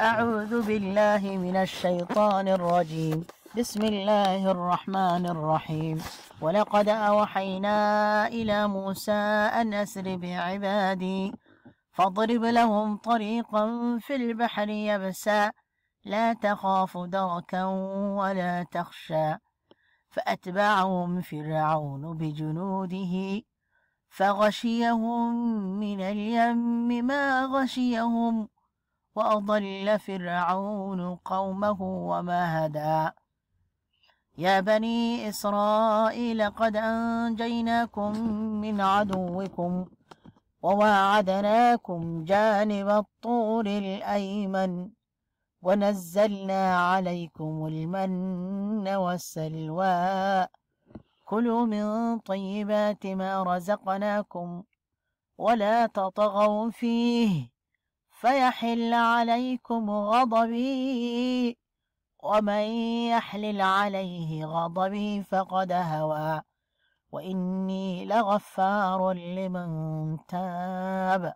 أعوذ بالله من الشيطان الرجيم بسم الله الرحمن الرحيم ولقد أوحينا إلى موسى أن أسر بعبادي فاضرب لهم طريقا في البحر يبسا لا تخاف دركا ولا تخشى فأتبعهم فرعون بجنوده فغشيهم من اليم ما غشيهم وأضل فرعون قومه وما هدى يا بني إسرائيل قد أنجيناكم من عدوكم وواعدناكم جانب الطور الأيمن ونزلنا عليكم المن والسلوى كلوا من طيبات ما رزقناكم ولا تطغوا فيه فيحل عليكم غضبي ومن يحلل عليه غضبي فقد هوى وإني لغفار لمن تاب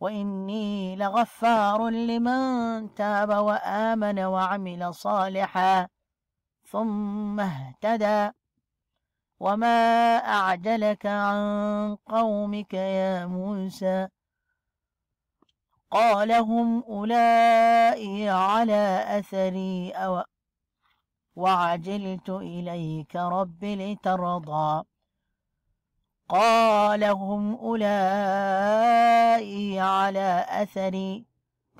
وإني لغفار لمن تاب وآمن وعمل صالحا ثم اهتدى وما أعجلك عن قومك يا موسى قال هم أولئي على أثري أو وعجلت إليك رب لترضى قال هم أولئي على أثري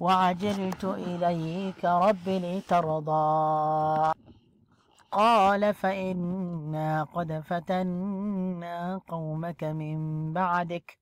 وعجلت إليك رب لترضى قال فإنا قد فتنا قومك من بعدك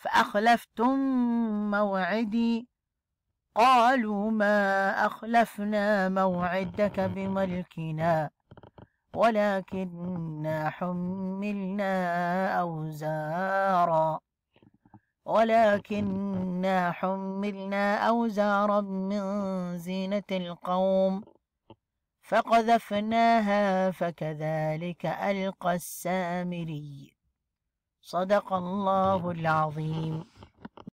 فأخلفتم موعدي قالوا ما أخلفنا موعدك بملكنا ولكننا حملنا أوزارا ولكننا حملنا أوزارا من زينة القوم فقذفناها فكذلك ألقى السامري صدق الله العظيم